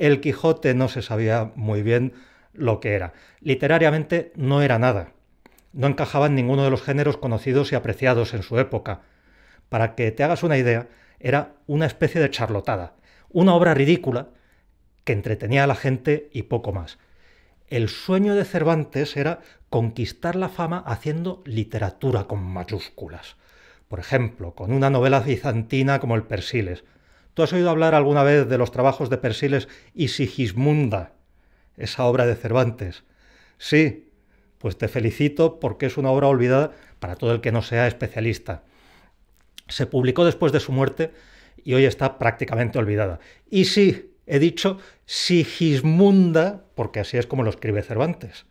El Quijote no se sabía muy bien lo que era. Literariamente no era nada. No encajaba en ninguno de los géneros conocidos y apreciados en su época. Para que te hagas una idea, era una especie de charlotada, una obra ridícula que entretenía a la gente y poco más. El sueño de Cervantes era conquistar la fama haciendo literatura con mayúsculas. Por ejemplo, con una novela bizantina como el Persiles, has oído hablar alguna vez de los trabajos de Persiles y Sigismunda, esa obra de Cervantes? Sí, pues te felicito porque es una obra olvidada para todo el que no sea especialista. Se publicó después de su muerte y hoy está prácticamente olvidada. Y sí, he dicho Sigismunda porque así es como lo escribe Cervantes,